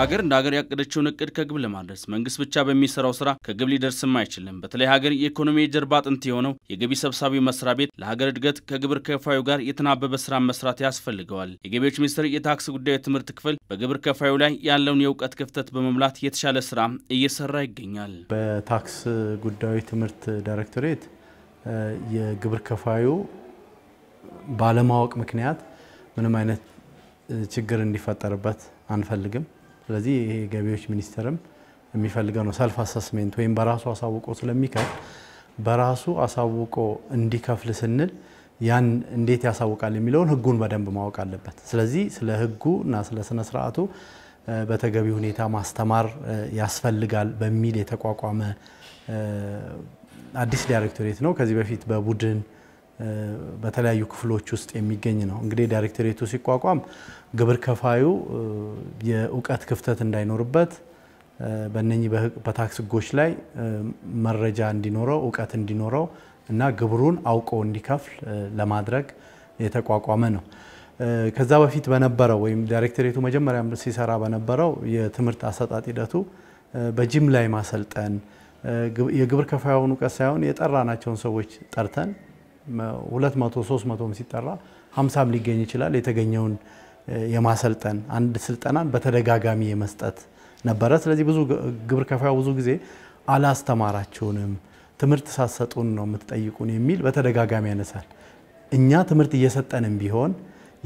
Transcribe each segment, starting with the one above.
ሀገር እንደ ሀገር ያቀደችውን እቅድ ከግብ ለማድረስ መንግስት ብቻ በሚሰራው ስራ ከግብ ሊደርስም አይችልም። በተለይ ሀገር የኢኮኖሚ የጀርባ አጥንት የሆነው የገቢ ሰብሳቢ መስሪያ ቤት ለሀገር እድገት ከግብር ከፋዩ ጋር የተናበበ ስራ መስራት ያስፈልገዋል። የገቢዎች ሚኒስቴር የታክስ ጉዳዮች ትምህርት ክፍል በግብር ከፋዩ ላይ ያለውን የእውቀት ክፍተት በመሙላት የተሻለ ስራ እየሰራ ይገኛል። በታክስ ጉዳዮች ትምህርት ዳይሬክቶሬት የግብር ከፋዩ ባለማወቅ ምክንያት ምንም አይነት ችግር እንዲፈጠርበት አንፈልግም። ስለዚህ ይሄ ገቢዎች ሚኒስቴርም የሚፈልገው ነው ሰልፍ አሰስሜንት ወይም በራሱ አሳውቆ ስለሚከፍል በራሱ አሳውቆ እንዲከፍል ስንል ያን እንዴት ያሳውቃል የሚለውን ህጉን በደንብ ማወቅ አለበት። ስለዚህ ስለ ህጉ እና ስለ ስነ ስርዓቱ በተገቢ ሁኔታ ማስተማር ያስፈልጋል በሚል የተቋቋመ አዲስ ዳይሬክቶሬት ነው። ከዚህ በፊት በቡድን በተለያዩ ክፍሎች ውስጥ የሚገኝ ነው። እንግዲህ ዳይሬክቶሬቱ ሲቋቋም ግብር ከፋዩ የእውቀት ክፍተት እንዳይኖርበት በነ በታክስ ህጎች ላይ መረጃ እንዲኖረው እውቀት እንዲኖረው እና ግብሩን አውቆ እንዲከፍል ለማድረግ የተቋቋመ ነው። ከዛ በፊት በነበረው ወይም ዳይሬክቶሬቱ መጀመሪያ ሲሰራ በነበረው የትምህርት አሰጣጥ ሂደቱ በጅም ላይ ማሰልጠን የግብር ከፋዩን እውቀት ሳይሆን የጠራናቸውን ሰዎች ጠርተን ሁለት መቶ ሶስት መቶም ሲጠራ ሀምሳም ሊገኝ ይችላል። የተገኘውን የማሰልጠን አንድ ስልጠናን በተደጋጋሚ የመስጠት ነበረ። ስለዚህ ብዙ ግብር ከፋዩ ብዙ ጊዜ አላስተማራችሁንም፣ ትምህርት ሳሰጡን ነው የምትጠይቁን የሚል በተደጋጋሚ ያነሳል። እኛ ትምህርት እየሰጠንም ቢሆን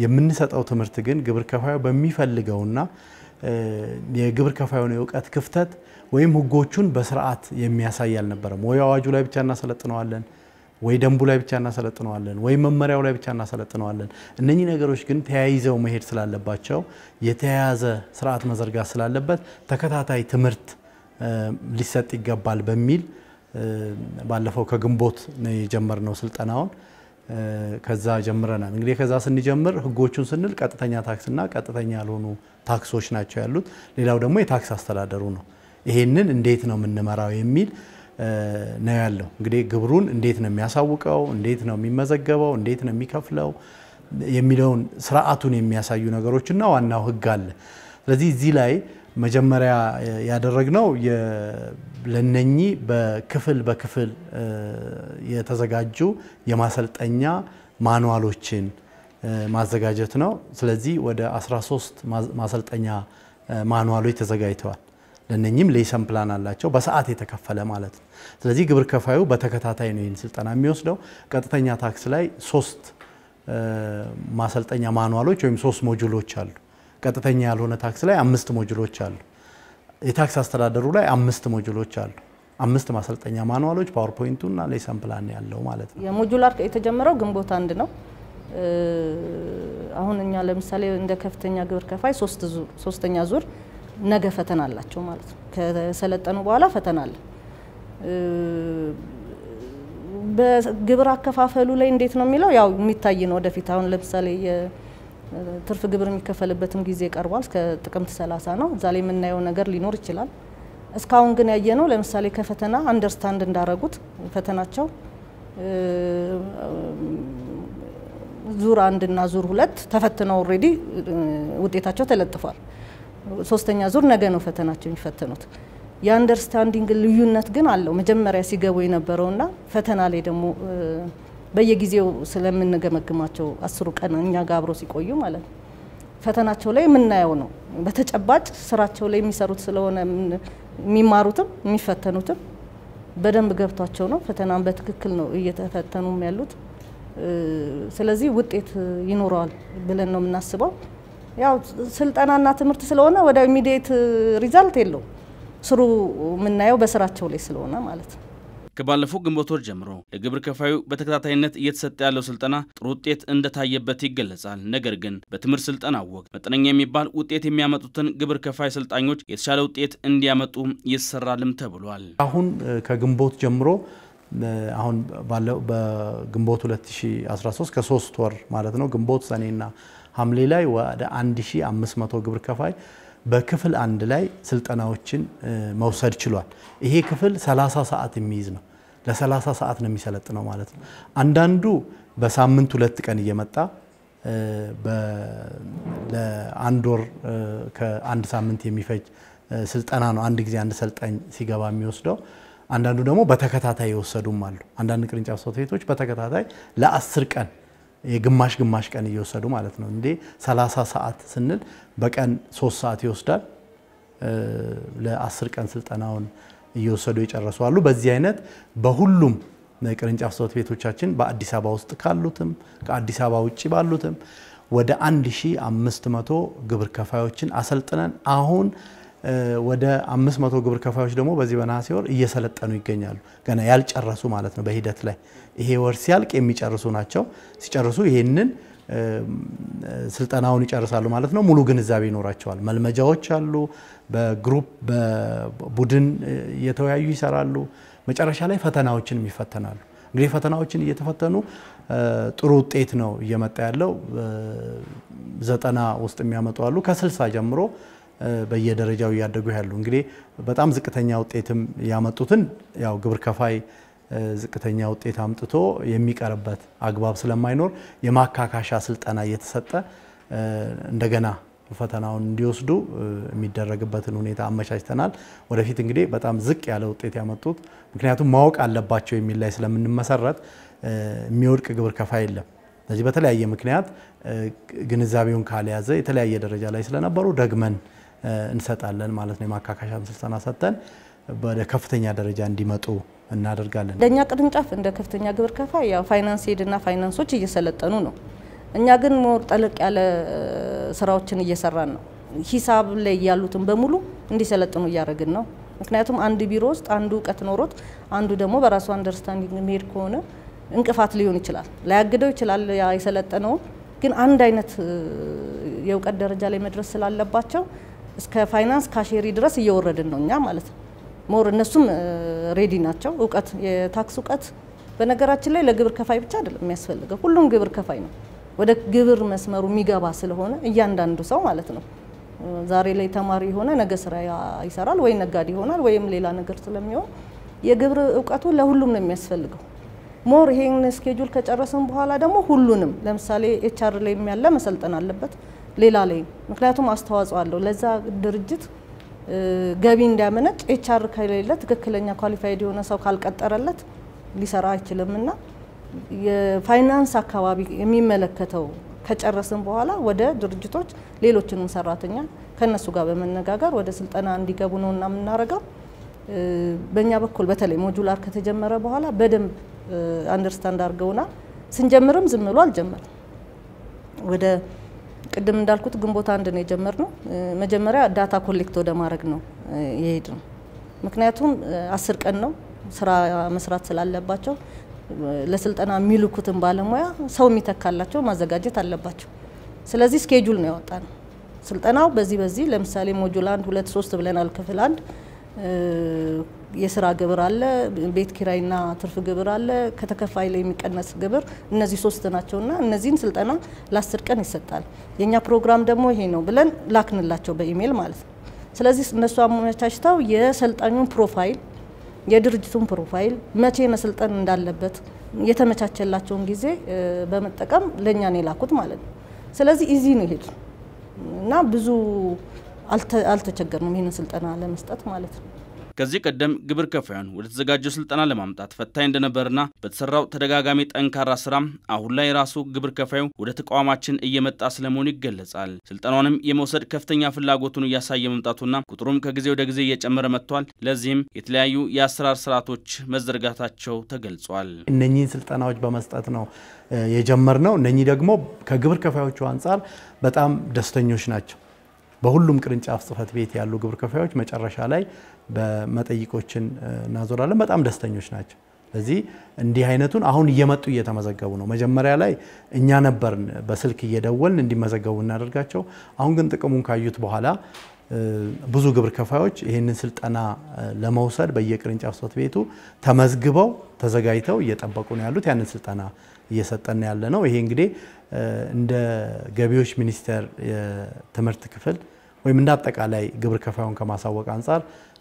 የምንሰጠው ትምህርት ግን ግብር ከፋዩ በሚፈልገውና የግብር ከፋዩን የእውቀት ክፍተት ወይም ህጎቹን በስርዓት የሚያሳይ አልነበረም። ወይ አዋጁ ላይ ብቻ እናሰለጥነዋለን ወይ ደንቡ ላይ ብቻ እናሰለጥነዋለን፣ ወይ መመሪያው ላይ ብቻ እናሰለጥነዋለን። እነኚህ ነገሮች ግን ተያይዘው መሄድ ስላለባቸው የተያያዘ ስርዓት መዘርጋት ስላለበት ተከታታይ ትምህርት ሊሰጥ ይገባል በሚል ባለፈው ከግንቦት የጀመርነው ስልጠናውን ከዛ ጀምረናል። እንግዲህ ከዛ ስንጀምር ህጎቹን ስንል ቀጥተኛ ታክስና ቀጥተኛ ያልሆኑ ታክሶች ናቸው ያሉት። ሌላው ደግሞ የታክስ አስተዳደሩ ነው። ይሄንን እንዴት ነው የምንመራው የሚል ነው ያለው። እንግዲህ ግብሩን እንዴት ነው የሚያሳውቀው፣ እንዴት ነው የሚመዘገበው፣ እንዴት ነው የሚከፍለው የሚለውን ስርዓቱን የሚያሳዩ ነገሮችና ዋናው ህግ አለ። ስለዚህ እዚህ ላይ መጀመሪያ ያደረግነው ለነኚህ በክፍል በክፍል የተዘጋጁ የማሰልጠኛ ማንዋሎችን ማዘጋጀት ነው። ስለዚህ ወደ 13 ማሰልጠኛ ማንዋሎች ተዘጋጅተዋል። ለእነኝም ሌሰን ፕላን አላቸው በሰዓት የተከፈለ ማለት ነው። ስለዚህ ግብር ከፋዩ በተከታታይ ነው ይህን ስልጠና የሚወስደው። ቀጥተኛ ታክስ ላይ ሶስት ማሰልጠኛ ማኑዋሎች ወይም ሶስት ሞጁሎች አሉ። ቀጥተኛ ያልሆነ ታክስ ላይ አምስት ሞጁሎች አሉ። የታክስ አስተዳደሩ ላይ አምስት ሞጁሎች አሉ። አምስት ማሰልጠኛ ማኑዋሎች ፓወርፖይንቱና ሌሰን ፕላን ያለው ማለት ነው። የሞጁላር የተጀመረው ግንቦት አንድ ነው። አሁን እኛ ለምሳሌ እንደ ከፍተኛ ግብር ከፋይ ሶስተኛ ዙር ነገ ፈተና አላቸው ማለት ነው። ከሰለጠኑ በኋላ ፈተና አለ። በግብር አከፋፈሉ ላይ እንዴት ነው የሚለው ያው የሚታይ ነው። ወደፊት አሁን ለምሳሌ የትርፍ ግብር የሚከፈልበትም ጊዜ ቀርቧል። እስከ ጥቅምት ሰላሳ ነው። እዛ ላይ የምናየው ነገር ሊኖር ይችላል። እስካሁን ግን ያየ ነው ለምሳሌ ከፈተና አንደርስታንድ እንዳረጉት ፈተናቸው ዙር እና ዙር ሁለት ተፈትነው ኦልሬዲ ውጤታቸው ተለጥፏል። ሶስተኛ ዙር ነገ ነው ፈተናቸው የሚፈተኑት። የአንደርስታንዲንግ ልዩነት ግን አለው። መጀመሪያ ሲገቡ የነበረውና ፈተና ላይ ደግሞ በየጊዜው ስለምንገመግማቸው አስሩ ቀን እኛ ጋር አብሮ ሲቆዩ ማለት ነው ፈተናቸው ላይ የምናየው ነው። በተጨባጭ ስራቸው ላይ የሚሰሩት ስለሆነ የሚማሩትም የሚፈተኑትም በደንብ ገብቷቸው ነው። ፈተናን በትክክል ነው እየተፈተኑም ያሉት። ስለዚህ ውጤት ይኖረዋል ብለን ነው የምናስበው። ያው ስልጠናና ትምህርት ስለሆነ ወደ ኢሚዲየት ሪዛልት የለው ስሩ የምናየው በስራቸው ላይ ስለሆነ ማለት ነው። ከባለፈው ግንቦት ወር ጀምሮ ለግብር ከፋዩ በተከታታይነት እየተሰጠ ያለው ስልጠና ጥሩ ውጤት እንደታየበት ይገለጻል። ነገር ግን በትምህርት ስልጠና ወቅት መጠነኛ የሚባል ውጤት የሚያመጡትን ግብር ከፋይ ሰልጣኞች የተሻለ ውጤት እንዲያመጡ ይሰራልም ተብሏል። አሁን uh, ከግንቦት ጀምሮ uh, አሁን ባለው በግንቦት 2013 ከሶስት ወር ማለት ነው ግንቦት፣ ሰኔና ሐምሌ ላይ ወደ 1500 ግብር ከፋይ በክፍል አንድ ላይ ስልጠናዎችን መውሰድ ችሏል። ይሄ ክፍል 30 ሰዓት የሚይዝ ነው። ለ30 ሰዓት ነው የሚሰለጥነው ማለት ነው። አንዳንዱ በሳምንት ሁለት ቀን እየመጣ ለአንድ ወር ከአንድ ሳምንት የሚፈጅ ስልጠና ነው። አንድ ጊዜ አንድ ሰልጣኝ ሲገባ የሚወስደው። አንዳንዱ ደግሞ በተከታታይ የወሰዱም አሉ። አንዳንድ ቅርንጫፍ ጽሕፈት ቤቶች በተከታታይ ለአስር ቀን የግማሽ ግማሽ ቀን እየወሰዱ ማለት ነው። እንዴ 30 ሰዓት ስንል በቀን 3 ሰዓት ይወስዳል። ለ ለ10 ቀን ስልጠናውን እየወሰዱ የጨረሱ አሉ። በዚህ አይነት በሁሉም ቅርንጫፍ ጽሕፈት ቤቶቻችን በአዲስ አበባ ውስጥ ካሉትም ከአዲስ አበባ ውጭ ባሉትም ወደ 1500 ግብር ከፋዮችን አሰልጥነን አሁን ወደ 500 ግብር ከፋዮች ደግሞ በዚህ በነሐሴ ወር እየሰለጠኑ ይገኛሉ። ገና ያልጨረሱ ማለት ነው። በሂደት ላይ ይሄ ወር ሲያልቅ የሚጨርሱ ናቸው። ሲጨርሱ ይህንን ስልጠናውን ይጨርሳሉ ማለት ነው። ሙሉ ግንዛቤ ይኖራቸዋል። መልመጃዎች አሉ። በግሩፕ በቡድን እየተወያዩ ይሰራሉ። መጨረሻ ላይ ፈተናዎችንም ይፈተናሉ። እንግዲህ ፈተናዎችን እየተፈተኑ ጥሩ ውጤት ነው እየመጣ ያለው። ዘጠና ውስጥ የሚያመጡ አሉ። ከስልሳ ጀምሮ በየደረጃው እያደጉ ያሉ እንግዲህ በጣም ዝቅተኛ ውጤትም ያመጡትን ያው ግብር ከፋይ ዝቅተኛ ውጤት አምጥቶ የሚቀርበት አግባብ ስለማይኖር የማካካሻ ስልጠና እየተሰጠ እንደገና ፈተናውን እንዲወስዱ የሚደረግበትን ሁኔታ አመቻችተናል። ወደፊት እንግዲህ በጣም ዝቅ ያለ ውጤት ያመጡት ምክንያቱም ማወቅ አለባቸው የሚል ላይ ስለምንመሰረት የሚወድቅ ግብር ከፋይ የለም። ስለዚህ በተለያየ ምክንያት ግንዛቤውን ካልያዘ የተለያየ ደረጃ ላይ ስለነበሩ ደግመን እንሰጣለን ማለት ነው። የማካካሻም ስልጠና ሰጠን ወደ ከፍተኛ ደረጃ እንዲመጡ እናደርጋለን። እንደኛ ቅርንጫፍ እንደ ከፍተኛ ግብር ከፋ ያው ፋይናንስ ሄድና ፋይናንሶች እየሰለጠኑ ነው። እኛ ግን ሞር ጠለቅ ያለ ስራዎችን እየሰራን ነው። ሂሳብ ላይ ያሉትን በሙሉ እንዲሰለጥኑ እያደረግን ነው። ምክንያቱም አንድ ቢሮ ውስጥ አንዱ እውቀት ኖሮት አንዱ ደግሞ በራሱ አንደርስታንዲንግ መሄድ ከሆነ እንቅፋት ሊሆን ይችላል። ላያግደው ይችላል የሰለጠነውን ግን አንድ አይነት የእውቀት ደረጃ ላይ መድረስ ስላለባቸው እስከ ፋይናንስ ካሼሪ ድረስ እየወረድን ነው እኛ ማለት ነው። ሞር እነሱም ሬዲ ናቸው። እውቀት የታክስ እውቀት በነገራችን ላይ ለግብር ከፋይ ብቻ አይደለም የሚያስፈልገው፣ ሁሉም ግብር ከፋይ ነው። ወደ ግብር መስመሩ የሚገባ ስለሆነ እያንዳንዱ ሰው ማለት ነው ዛሬ ላይ ተማሪ የሆነ ነገ ስራ ይሰራል ወይ ነጋዴ ይሆናል ወይም ሌላ ነገር ስለሚሆን የግብር እውቀቱ ለሁሉም ነው የሚያስፈልገው። ሞር ይሄን ስኬጁል ከጨረስን በኋላ ደግሞ ሁሉንም ለምሳሌ ኤችአር ላይ ያለ መሰልጠን አለበት። ሌላ ላይ ምክንያቱም አስተዋጽኦ አለው ለዛ ድርጅት ገቢ እንዲያመነጭ ኤችአር ከሌለ ትክክለኛ ኳሊፋይድ የሆነ ሰው ካልቀጠረለት ሊሰራ አይችልም እና የፋይናንስ አካባቢ የሚመለከተው ከጨረስን በኋላ ወደ ድርጅቶች ሌሎችንም ሰራተኛ ከነሱ ጋር በመነጋገር ወደ ስልጠና እንዲገቡ ነው እና የምናደርገው። በእኛ በኩል በተለይ ሞጁላር ከተጀመረ በኋላ በደንብ አንደርስታንድ አድርገውናል። ስንጀምርም ዝም ብሎ አልጀመርም ወደ ቅድም እንዳልኩት ግንቦት አንድ ነው የጀመርነው። መጀመሪያ ዳታ ኮሌክት ወደ ማድረግ ነው የሄድ ነው። ምክንያቱም አስር ቀን ነው ስራ መስራት ስላለባቸው ለስልጠና የሚልኩትን ባለሙያ ሰው የሚተካላቸው ማዘጋጀት አለባቸው። ስለዚህ ስኬጁል ነው ያወጣ ነው። ስልጠናው በዚህ በዚህ ለምሳሌ ሞጁል አንድ ሁለት ሶስት ብለናል። ክፍል አንድ የስራ ግብር አለ፣ ቤት ኪራይና ትርፍ ግብር አለ፣ ከተከፋይ ላይ የሚቀነስ ግብር። እነዚህ ሶስት ናቸውና እነዚህን ስልጠና ለአስር ቀን ይሰጣል። የእኛ ፕሮግራም ደግሞ ይሄ ነው ብለን ላክንላቸው በኢሜል ማለት ነው። ስለዚህ እነሱ አመቻችተው የሰልጣኙን ፕሮፋይል የድርጅቱን ፕሮፋይል መቼ መሰልጠን እንዳለበት የተመቻቸላቸውን ጊዜ በመጠቀም ለእኛ ነው የላኩት ማለት ነው። ስለዚህ ኢዚ ነው ይሄዱ እና ብዙ አልተቸገርንም ይህንን ስልጠና ለመስጠት ማለት ነው። ከዚህ ቀደም ግብር ከፋዩን ወደ ተዘጋጀው ስልጠና ለማምጣት ፈታኝ እንደነበርና በተሰራው ተደጋጋሚ ጠንካራ ስራ አሁን ላይ ራሱ ግብር ከፋዩ ወደ ተቋማችን እየመጣ ስለመሆኑ ይገለጻል። ስልጠናውንም የመውሰድ ከፍተኛ ፍላጎቱን እያሳየ መምጣቱና ቁጥሩም ከጊዜ ወደ ጊዜ እየጨመረ መጥቷል። ለዚህም የተለያዩ የአሰራር ስርዓቶች መዘርጋታቸው ተገልጿል። እነኚህን ስልጠናዎች በመስጠት ነው የጀመርነው። እነኚህ ደግሞ ከግብር ከፋዮቹ አንጻር በጣም ደስተኞች ናቸው። በሁሉም ቅርንጫፍ ጽህፈት ቤት ያሉ ግብር ከፋዮች መጨረሻ ላይ በመጠይቆችን እናዞራለን። በጣም ደስተኞች ናቸው። ስለዚህ እንዲህ አይነቱን አሁን እየመጡ እየተመዘገቡ ነው። መጀመሪያ ላይ እኛ ነበርን በስልክ እየደወልን እንዲመዘገቡ እናደርጋቸው። አሁን ግን ጥቅሙን ካዩት በኋላ ብዙ ግብር ከፋዮች ይህንን ስልጠና ለመውሰድ በየቅርንጫፍ ጽህፈት ቤቱ ተመዝግበው ተዘጋጅተው እየጠበቁ ነው ያሉት ያንን ስልጠና እየሰጠን ያለ ነው። ይሄ እንግዲህ እንደ ገቢዎች ሚኒስቴር የትምህርት ክፍል ወይም እንደ አጠቃላይ ግብር ከፋዩን ከማሳወቅ አንጻር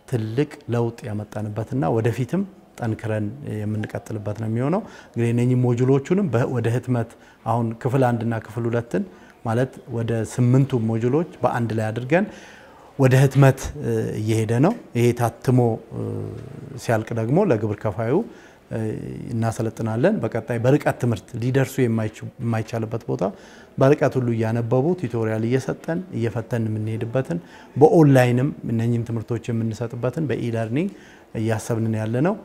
ትልቅ ለውጥ ያመጣንበትና ወደፊትም ጠንክረን የምንቀጥልበት ነው የሚሆነው። እንግዲህ እነኚህ ሞጁሎቹንም ወደ ህትመት አሁን ክፍል አንድና ክፍል ሁለትን ማለት ወደ ስምንቱ ሞጁሎች በአንድ ላይ አድርገን ወደ ህትመት እየሄደ ነው። ይሄ ታትሞ ሲያልቅ ደግሞ ለግብር ከፋዩ እናሰለጥናለን። በቀጣይ በርቀት ትምህርት ሊደርሱ የማይቻልበት ቦታ በርቀት ሁሉ እያነበቡ ቱቶሪያል እየሰጠን እየፈተን የምንሄድበትን በኦንላይንም እነኝም ትምህርቶች የምንሰጥበትን በኢለርኒንግ እያሰብንን ያለ ነው።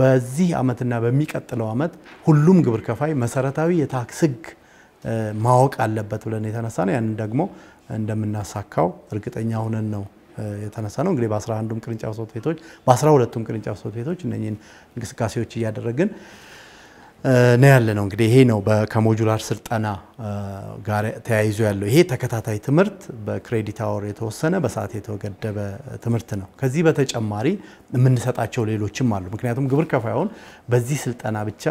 በዚህ ዓመትና በሚቀጥለው ዓመት ሁሉም ግብር ከፋይ መሰረታዊ የታክስ ሕግ ማወቅ አለበት ብለን የተነሳ ነው። ያንን ደግሞ እንደምናሳካው እርግጠኛ ሆነን ነው የተነሳ ነው። እንግዲህ በአስራ አንዱም ቅርንጫፍ ጽሕፈት ቤቶች በአስራ ሁለቱም ቅርንጫፍ ጽሕፈት ቤቶች እነኚህን እንቅስቃሴዎች እያደረግን ነው ያለ ነው። እንግዲህ ይሄ ነው ከሞጁላር ስልጠና ጋር ተያይዞ ያለው ይሄ ተከታታይ ትምህርት በክሬዲት አወር የተወሰነ በሰዓት የተገደበ ትምህርት ነው። ከዚህ በተጨማሪ የምንሰጣቸው ሌሎችም አሉ። ምክንያቱም ግብር ከፋዩን በዚህ ስልጠና ብቻ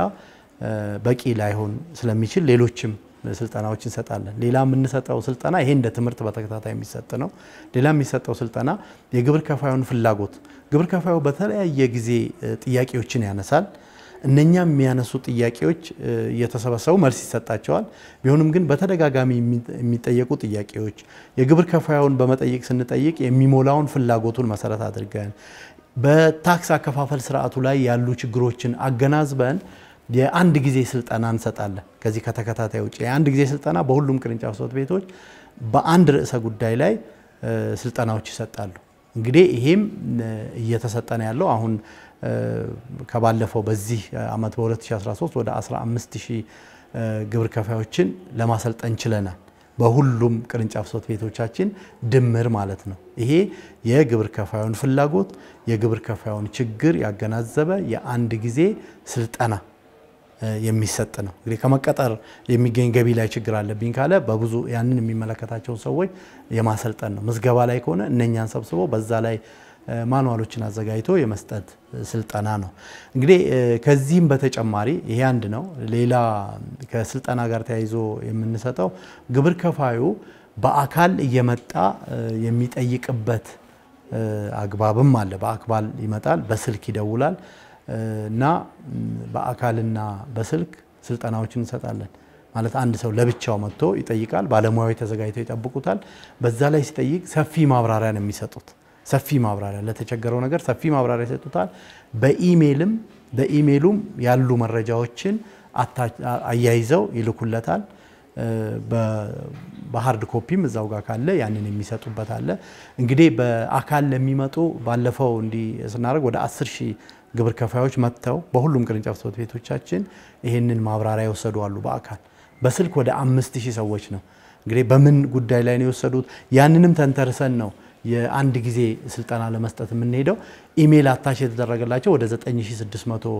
በቂ ላይሆን ስለሚችል ሌሎችም ስልጠናዎች እንሰጣለን። ሌላ የምንሰጠው ስልጠና ይሄ እንደ ትምህርት በተከታታይ የሚሰጥ ነው። ሌላ የሚሰጠው ስልጠና የግብር ከፋዩን ፍላጎት፣ ግብር ከፋዩ በተለያየ ጊዜ ጥያቄዎችን ያነሳል። እነኛ የሚያነሱ ጥያቄዎች እየተሰበሰቡ መልስ ይሰጣቸዋል። ቢሆንም ግን በተደጋጋሚ የሚጠየቁ ጥያቄዎች የግብር ከፋዩን በመጠየቅ ስንጠይቅ የሚሞላውን ፍላጎቱን መሰረት አድርገን በታክስ አከፋፈል ስርዓቱ ላይ ያሉ ችግሮችን አገናዝበን የአንድ ጊዜ ስልጠና እንሰጣለን። ከዚህ ከተከታታይ ውጭ የአንድ ጊዜ ስልጠና በሁሉም ቅርንጫፍ ጽሕፈት ቤቶች በአንድ ርዕሰ ጉዳይ ላይ ስልጠናዎች ይሰጣሉ። እንግዲህ ይሄም እየተሰጠነ ያለው አሁን ከባለፈው በዚህ ዓመት በ2013 ወደ 15000 ግብር ከፋዮችን ለማሰልጠን ችለናል። በሁሉም ቅርንጫፍ ጽሕፈት ቤቶቻችን ድምር ማለት ነው። ይሄ የግብር ከፋዩን ፍላጎት የግብር ከፋዩን ችግር ያገናዘበ የአንድ ጊዜ ስልጠና የሚሰጥ ነው። እንግዲህ ከመቀጠር የሚገኝ ገቢ ላይ ችግር አለብኝ ካለ በብዙ ያንን የሚመለከታቸውን ሰዎች የማሰልጠን ነው። ምዝገባ ላይ ከሆነ እነኛን ሰብስቦ በዛ ላይ ማኑዋሎችን አዘጋጅቶ የመስጠት ስልጠና ነው። እንግዲህ ከዚህም በተጨማሪ ይሄ አንድ ነው። ሌላ ከስልጠና ጋር ተያይዞ የምንሰጠው ግብር ከፋዩ በአካል እየመጣ የሚጠይቅበት አግባብም አለ። በአክባል ይመጣል፣ በስልክ ይደውላል። እና በአካልና በስልክ ስልጠናዎችን እንሰጣለን። ማለት አንድ ሰው ለብቻው መጥቶ ይጠይቃል። ባለሙያዎች ተዘጋጅተው ይጠብቁታል። በዛ ላይ ሲጠይቅ ሰፊ ማብራሪያ ነው የሚሰጡት። ሰፊ ማብራሪያ ለተቸገረው ነገር ሰፊ ማብራሪያ ይሰጡታል። በኢሜይልም በኢሜይሉም ያሉ መረጃዎችን አያይዘው ይልኩለታል። በሀርድ ኮፒም እዛው ጋር ካለ ያንን የሚሰጡበት አለ። እንግዲህ በአካል ለሚመጡ ባለፈው እንዲህ ስናደርግ ወደ 1ስሺ ሺህ ግብር ከፋዮች መጥተው በሁሉም ቅርንጫፍ ጽሕፈት ቤቶቻችን ይህንን ማብራሪያ የወሰዱ አሉ። በአካል በስልክ ወደ አምስት ሺህ ሰዎች ነው እንግዲህ በምን ጉዳይ ላይ ነው የወሰዱት? ያንንም ተንተርሰን ነው የአንድ ጊዜ ስልጠና ለመስጠት የምንሄደው። ኢሜይል አታች የተደረገላቸው ወደ 9600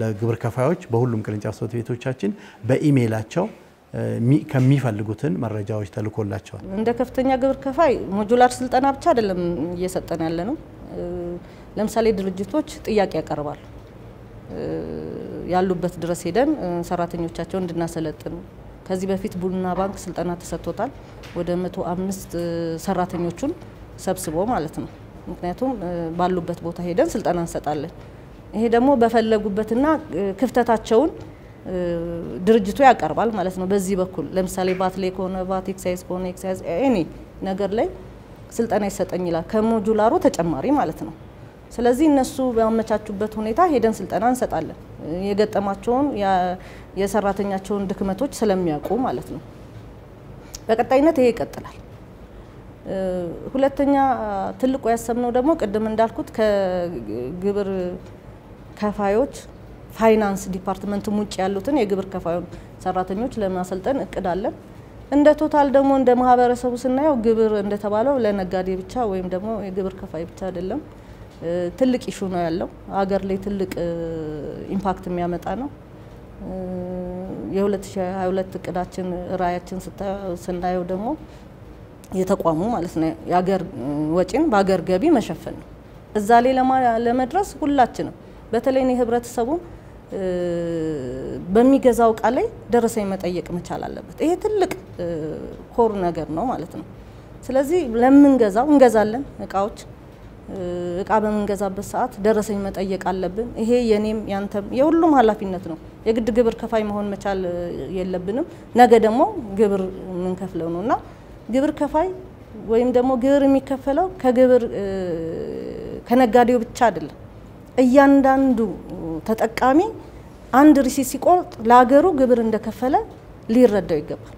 ለግብር ከፋዮች በሁሉም ቅርንጫፍ ጽሕፈት ቤቶቻችን በኢሜይላቸው ከሚፈልጉትን መረጃዎች ተልኮላቸዋል። እንደ ከፍተኛ ግብር ከፋይ ሞጁላር ስልጠና ብቻ አይደለም እየሰጠን ያለ ነው ለምሳሌ ድርጅቶች ጥያቄ ያቀርባሉ። ያሉበት ድረስ ሄደን ሰራተኞቻቸውን እንድናሰለጥን ከዚህ በፊት ቡና ባንክ ስልጠና ተሰጥቶታል። ወደ መቶ አምስት ሰራተኞቹን ሰብስቦ ማለት ነው። ምክንያቱም ባሉበት ቦታ ሄደን ስልጠና እንሰጣለን። ይሄ ደግሞ በፈለጉበትና ክፍተታቸውን ድርጅቱ ያቀርባል ማለት ነው። በዚህ በኩል ለምሳሌ ቫት ላይ ከሆነ ቫት፣ ኤክሳይዝ ከሆነ ኤክሳይዝ፣ ኤኒ ነገር ላይ ስልጠና ይሰጠኝ ይላል። ከሞጁላሩ ተጨማሪ ማለት ነው። ስለዚህ እነሱ ባመቻቹበት ሁኔታ ሄደን ስልጠና እንሰጣለን። የገጠማቸውን የሰራተኛቸውን ድክመቶች ስለሚያውቁ ማለት ነው። በቀጣይነት ይሄ ይቀጥላል። ሁለተኛ ትልቁ ያሰብነው ደግሞ ቅድም እንዳልኩት ከግብር ከፋዮች ፋይናንስ ዲፓርትመንትም ውጭ ያሉትን የግብር ከፋዩን ሰራተኞች ለማሰልጠን እቅድ አለን። እንደ ቶታል ደግሞ እንደ ማህበረሰቡ ስናየው ግብር እንደተባለው ለነጋዴ ብቻ ወይም ደግሞ የግብር ከፋይ ብቻ አይደለም። ትልቅ ኢሹ ነው ያለው። ሀገር ላይ ትልቅ ኢምፓክት የሚያመጣ ነው። የ2022 እቅዳችን ራዕያችን ስናየው ደግሞ የተቋሙ ማለት ነው የአገር ወጪን በአገር ገቢ መሸፈን ነው። እዛ ላይ ለመድረስ ሁላችንም በተለይ እኔ ህብረተሰቡ በሚገዛው እቃ ላይ ደረሰኝ መጠየቅ መቻል አለበት። ይሄ ትልቅ ኮር ነገር ነው ማለት ነው። ስለዚህ ለምንገዛው እንገዛለን እቃዎች እቃ በምንገዛበት ሰዓት ደረሰኝ መጠየቅ አለብን። ይሄ የኔም ያንተም የሁሉም ኃላፊነት ነው። የግድ ግብር ከፋይ መሆን መቻል የለብንም። ነገ ደግሞ ግብር የምንከፍለው ነው እና ግብር ከፋይ ወይም ደግሞ ግብር የሚከፈለው ከግብር ከነጋዴው ብቻ አይደለም። እያንዳንዱ ተጠቃሚ አንድ ሪሲት ሲቆርጥ ለሀገሩ ግብር እንደከፈለ ሊረዳው ይገባል።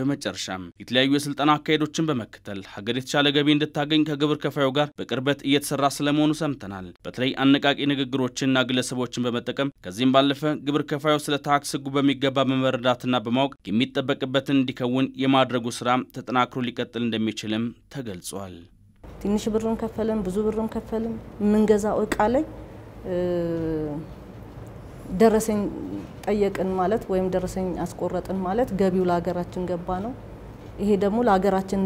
በመጨረሻም የተለያዩ የስልጠና አካሄዶችን በመከተል ሀገር የተሻለ ገቢ እንድታገኝ ከግብር ከፋዩ ጋር በቅርበት እየተሰራ ስለመሆኑ ሰምተናል። በተለይ አነቃቂ ንግግሮችንና ግለሰቦችን በመጠቀም ከዚህም ባለፈ ግብር ከፋዩ ስለ ታክስ ሕጉ በሚገባ በመረዳትና በማወቅ የሚጠበቅበትን እንዲከውን የማድረጉ ስራ ተጠናክሮ ሊቀጥል እንደሚችልም ተገልጿል። ትንሽ ብርም ከፈልን ብዙ ብርም ከፈልን የምንገዛው እቃ ላይ ደረሰኝ ጠየቅን ማለት ወይም ደረሰኝ አስቆረጥን ማለት ገቢው ለሀገራችን ገባ ነው። ይሄ ደግሞ ለሀገራችን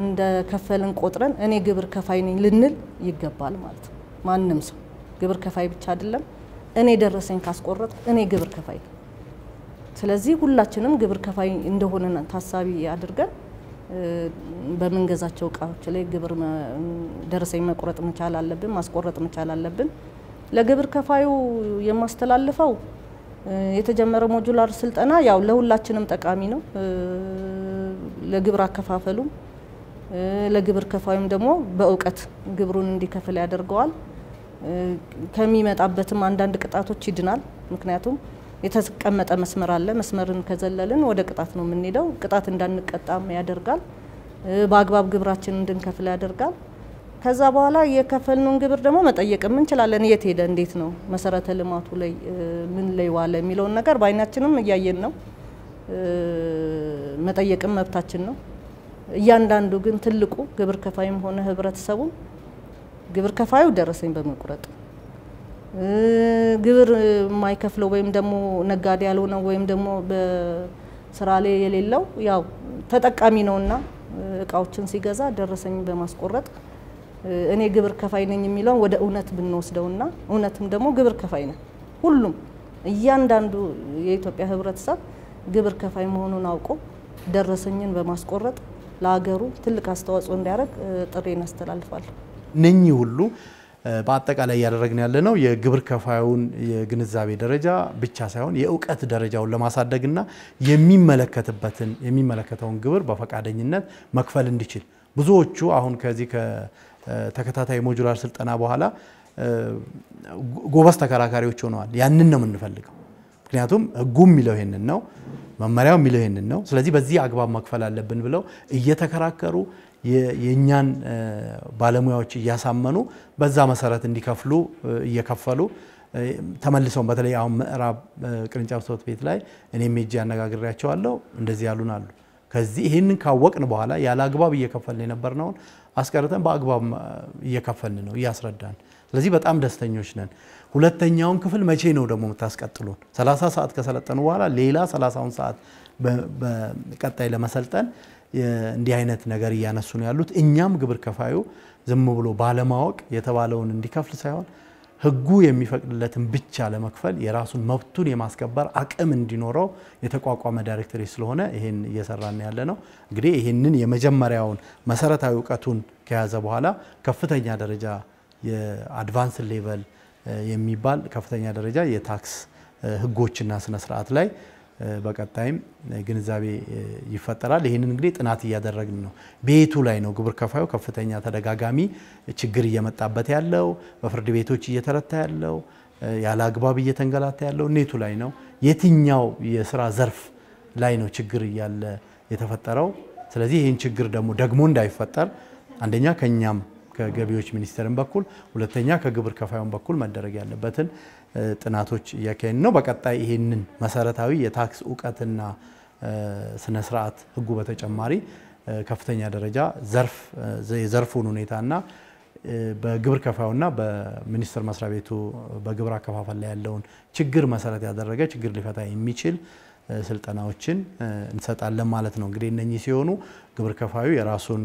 እንደከፈልን ቆጥረን እኔ ግብር ከፋይ ነኝ ልንል ይገባል ማለት ነው። ማንም ሰው ግብር ከፋይ ብቻ አይደለም። እኔ ደረሰኝ ካስቆረጥ እኔ ግብር ከፋይ ስለዚህ ሁላችንም ግብር ከፋይ እንደሆነ ታሳቢ አድርገን በምንገዛቸው እቃዎች ላይ ግብር ደረሰኝ መቁረጥ መቻል አለብን፣ ማስቆረጥ መቻል አለብን። ለግብር ከፋዩ የማስተላልፈው የተጀመረ ሞጁላር ስልጠና ያው ለሁላችንም ጠቃሚ ነው። ለግብር አከፋፈሉም ለግብር ከፋዩም ደግሞ በእውቀት ግብሩን እንዲከፍል ያደርገዋል። ከሚመጣበትም አንዳንድ ቅጣቶች ይድናል። ምክንያቱም የተቀመጠ መስመር አለ። መስመርን ከዘለልን ወደ ቅጣት ነው የምንሄደው። ቅጣት እንዳንቀጣም ያደርጋል። በአግባብ ግብራችን እንድንከፍል ያደርጋል። ከዛ በኋላ የከፈልነውን ግብር ደግሞ መጠየቅም እንችላለን። የት ሄደ፣ እንዴት ነው መሰረተ ልማቱ ላይ ምን ላይ ዋለ የሚለውን ነገር በአይናችንም እያየን ነው። መጠየቅም መብታችን ነው። እያንዳንዱ ግን ትልቁ ግብር ከፋይም ሆነ ህብረተሰቡ ግብር ከፋዩ ደረሰኝ በመቁረጥ ግብር የማይከፍለው ወይም ደግሞ ነጋዴ ያልሆነው ወይም ደግሞ በስራ ላይ የሌለው ያው ተጠቃሚ ነውና እቃዎችን ሲገዛ ደረሰኝ በማስቆረጥ እኔ ግብር ከፋይ ነኝ የሚለውን ወደ እውነት ብንወስደውና እውነትም ደግሞ ግብር ከፋይ ነን ሁሉም እያንዳንዱ የኢትዮጵያ ህብረተሰብ ግብር ከፋይ መሆኑን አውቆ ደረሰኝን በማስቆረጥ ለሀገሩ ትልቅ አስተዋጽኦ እንዲያደርግ ጥሪ አስተላልፋለሁ። እነኚህ ሁሉ በአጠቃላይ እያደረግን ያለ ነው የግብር ከፋዩን የግንዛቤ ደረጃ ብቻ ሳይሆን የእውቀት ደረጃውን ለማሳደግና የሚመለከትበትን የሚመለከተውን ግብር በፈቃደኝነት መክፈል እንዲችል ብዙዎቹ አሁን ከዚህ ተከታታይ ሞጁላር ስልጠና በኋላ ጎበዝ ተከራካሪዎች ሆነዋል። ያንን ነው የምንፈልገው። ምክንያቱም ህጉ የሚለው ይህንን ነው፣ መመሪያው የሚለው ይህንን ነው። ስለዚህ በዚህ አግባብ መክፈል አለብን ብለው እየተከራከሩ የእኛን ባለሙያዎች እያሳመኑ በዛ መሰረት እንዲከፍሉ እየከፈሉ ተመልሰውን በተለይ አሁን ምዕራብ ቅርንጫፍ ጽሕፈት ቤት ላይ እኔም ሄጄ አነጋግሬያቸዋለሁ። እንደዚህ ያሉን አሉ። ከዚህ ይህንን ካወቅን በኋላ ያለ አግባብ እየከፈልን የነበርነውን አስቀርተን በአግባብ እየከፈልን ነው እያስረዳን። ስለዚህ በጣም ደስተኞች ነን። ሁለተኛውን ክፍል መቼ ነው ደግሞ የምታስቀጥሉን? 30 ሰዓት ከሰለጠኑ በኋላ ሌላ 30ውን ሰዓት በቀጣይ ለመሰልጠን እንዲህ አይነት ነገር እያነሱ ነው ያሉት። እኛም ግብር ከፋዩ ዝም ብሎ ባለማወቅ የተባለውን እንዲከፍል ሳይሆን ህጉ የሚፈቅድለትን ብቻ ለመክፈል የራሱን መብቱን የማስከበር አቅም እንዲኖረው የተቋቋመ ዳይሬክቶሬት ስለሆነ ይሄን እየሰራን ያለ ነው። እንግዲህ ይህንን የመጀመሪያውን መሰረታዊ እውቀቱን ከያዘ በኋላ ከፍተኛ ደረጃ የአድቫንስ ሌቨል የሚባል ከፍተኛ ደረጃ የታክስ ህጎችና ስነስርዓት ላይ በቀጣይም ግንዛቤ ይፈጠራል። ይህንን እንግዲህ ጥናት እያደረግን ነው። ቤቱ ላይ ነው ግብር ከፋዩ ከፍተኛ ተደጋጋሚ ችግር እየመጣበት ያለው፣ በፍርድ ቤቶች እየተረታ ያለው፣ ያለ አግባብ እየተንገላታ ያለው እኔቱ ላይ ነው። የትኛው የስራ ዘርፍ ላይ ነው ችግር እያለ የተፈጠረው? ስለዚህ ይህን ችግር ደግሞ ደግሞ እንዳይፈጠር አንደኛ ከእኛም ከገቢዎች ሚኒስቴርም በኩል ሁለተኛ ከግብር ከፋዩን በኩል መደረግ ያለበትን ጥናቶች እያካሄድ ነው። በቀጣይ ይሄንን መሰረታዊ የታክስ እውቀትና ስነ ስርዓት ህጉ በተጨማሪ ከፍተኛ ደረጃ የዘርፉን ሁኔታና በግብር ከፋዩና በሚኒስቴር መስሪያ ቤቱ በግብር አከፋፈል ላይ ያለውን ችግር መሰረት ያደረገ ችግር ሊፈታ የሚችል ስልጠናዎችን እንሰጣለን ማለት ነው። እንግዲህ እነኚህ ሲሆኑ ግብር ከፋዩ የራሱን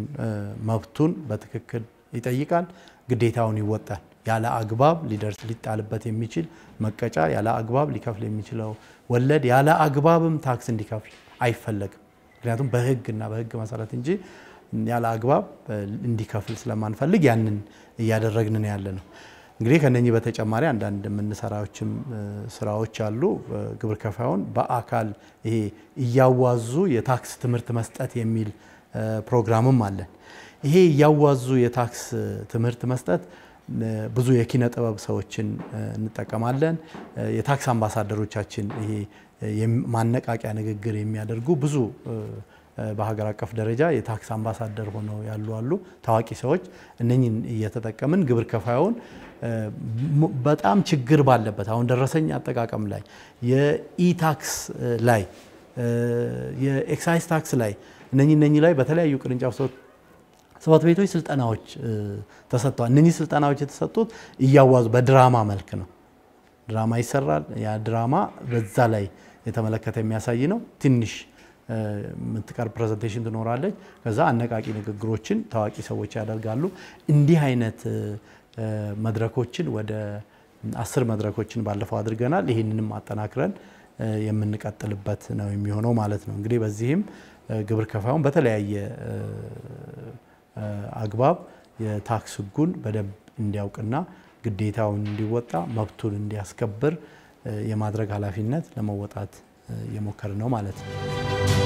መብቱን በትክክል ይጠይቃል፣ ግዴታውን ይወጣል። ያለ አግባብ ሊደርስ ሊጣልበት የሚችል መቀጫ፣ ያለ አግባብ ሊከፍል የሚችለው ወለድ፣ ያለ አግባብም ታክስ እንዲከፍል አይፈለግም። ምክንያቱም በህግና በህግ መሰረት እንጂ ያለ አግባብ እንዲከፍል ስለማንፈልግ ያንን እያደረግን ያለ ነው። እንግዲህ ከነኚህ በተጨማሪ አንዳንድ የምንሰራዎችም ስራዎች አሉ። ግብር ከፋዩን በአካል ይሄ እያዋዙ የታክስ ትምህርት መስጠት የሚል ፕሮግራምም አለን። ይሄ እያዋዙ የታክስ ትምህርት መስጠት ብዙ የኪነ ጥበብ ሰዎችን እንጠቀማለን። የታክስ አምባሳደሮቻችን ይሄ ማነቃቂያ ንግግር የሚያደርጉ ብዙ በሀገር አቀፍ ደረጃ የታክስ አምባሳደር ሆነው ያሉ አሉ፣ ታዋቂ ሰዎች። እነኝን እየተጠቀምን ግብር ከፋዩን በጣም ችግር ባለበት አሁን ደረሰኝ አጠቃቀም ላይ፣ የኢታክስ ላይ፣ የኤክሳይዝ ታክስ ላይ እነኝ እነኝ ላይ በተለያዩ ቅርንጫፍ ሰባት ቤቶች ስልጠናዎች ተሰጥተዋል። እነኚህ ስልጠናዎች የተሰጡት እያዋዙ በድራማ መልክ ነው። ድራማ ይሰራል። ያ ድራማ በዛ ላይ የተመለከተ የሚያሳይ ነው። ትንሽ የምትቀርብ ፕሬዘንቴሽን ትኖራለች። ከዛ አነቃቂ ንግግሮችን ታዋቂ ሰዎች ያደርጋሉ። እንዲህ አይነት መድረኮችን ወደ አስር መድረኮችን ባለፈው አድርገናል። ይህንንም አጠናክረን የምንቀጥልበት ነው የሚሆነው ማለት ነው። እንግዲህ በዚህም ግብር ከፋዩን በተለያየ አግባብ የታክስ ህጉን በደንብ እንዲያውቅና ግዴታውን እንዲወጣ መብቱን እንዲያስከብር የማድረግ ኃላፊነት ለመወጣት የሞከር ነው ማለት ነው።